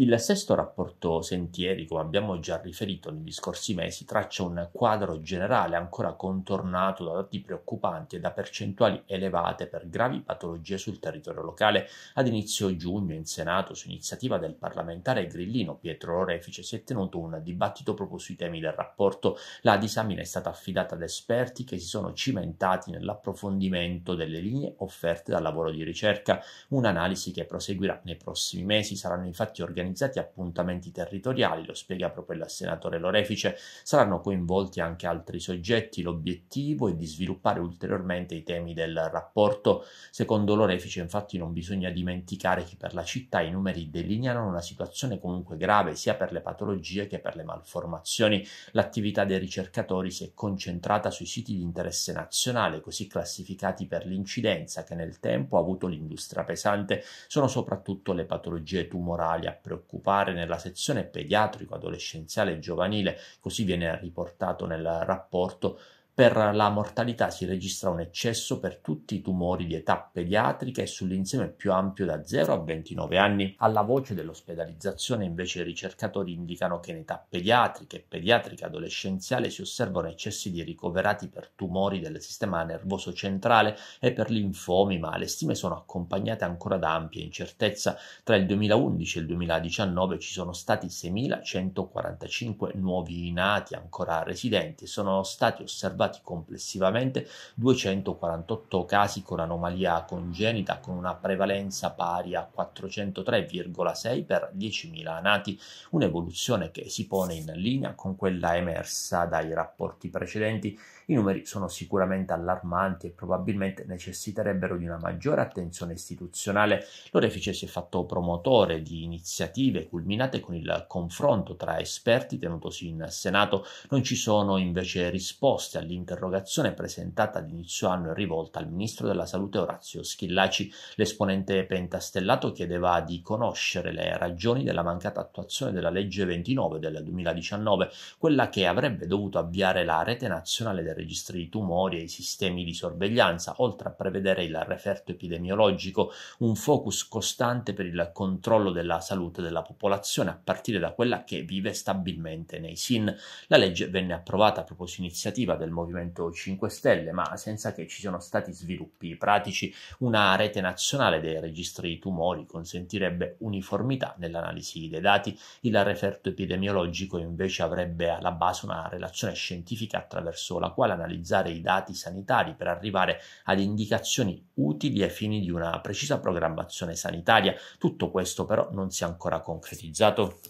Il sesto rapporto Sentieri, come abbiamo già riferito negli scorsi mesi, traccia un quadro generale ancora contornato da dati preoccupanti e da percentuali elevate per gravi patologie sul territorio locale. Ad inizio giugno in Senato, su iniziativa del parlamentare grillino Pietro Orefice, si è tenuto un dibattito proprio sui temi del rapporto. La disamina è stata affidata ad esperti che si sono cimentati nell'approfondimento delle linee offerte dal lavoro di ricerca, un'analisi che proseguirà nei prossimi mesi. Saranno infatti organizzate organizzati appuntamenti territoriali, lo spiega proprio il senatore Lorefice, saranno coinvolti anche altri soggetti. L'obiettivo è di sviluppare ulteriormente i temi del rapporto. Secondo Lorefice, infatti, non bisogna dimenticare che per la città i numeri delineano una situazione comunque grave sia per le patologie che per le malformazioni. L'attività dei ricercatori si è concentrata sui siti di interesse nazionale, così classificati per l'incidenza che nel tempo ha avuto l'industria pesante. Sono soprattutto le patologie tumorali a preoccupare occupare nella sezione pediatrico-adolescenziale e giovanile, così viene riportato nel rapporto per la mortalità si registra un eccesso per tutti i tumori di età pediatrica e sull'insieme più ampio da 0 a 29 anni. Alla voce dell'ospedalizzazione invece i ricercatori indicano che in età pediatrica e pediatrica adolescenziale si osservano eccessi di ricoverati per tumori del sistema nervoso centrale e per linfomi, ma le stime sono accompagnate ancora da ampia incertezza. Tra il 2011 e il 2019 ci sono stati 6.145 nuovi nati ancora residenti e sono stati osservati riportati complessivamente 248 casi con anomalia congenita con una prevalenza pari a 403,6 per 10.000 nati, un'evoluzione che si pone in linea con quella emersa dai rapporti precedenti. I numeri sono sicuramente allarmanti e probabilmente necessiterebbero di una maggiore attenzione istituzionale. L'orefice si è fatto promotore di iniziative culminate con il confronto tra esperti tenutosi in Senato. Non ci sono invece risposte all'interno l'interrogazione presentata ad inizio anno è rivolta al ministro della salute Orazio Schillaci. L'esponente pentastellato chiedeva di conoscere le ragioni della mancata attuazione della legge 29 del 2019, quella che avrebbe dovuto avviare la rete nazionale dei registri di tumori e i sistemi di sorveglianza, oltre a prevedere il referto epidemiologico, un focus costante per il controllo della salute della popolazione, a partire da quella che vive stabilmente nei SIN. La legge venne approvata a proposta iniziativa del movimento Movimento 5 Stelle, ma senza che ci siano stati sviluppi pratici, una rete nazionale dei registri tumori consentirebbe uniformità nell'analisi dei dati, il referto epidemiologico invece avrebbe alla base una relazione scientifica attraverso la quale analizzare i dati sanitari per arrivare ad indicazioni utili ai fini di una precisa programmazione sanitaria. Tutto questo però non si è ancora concretizzato.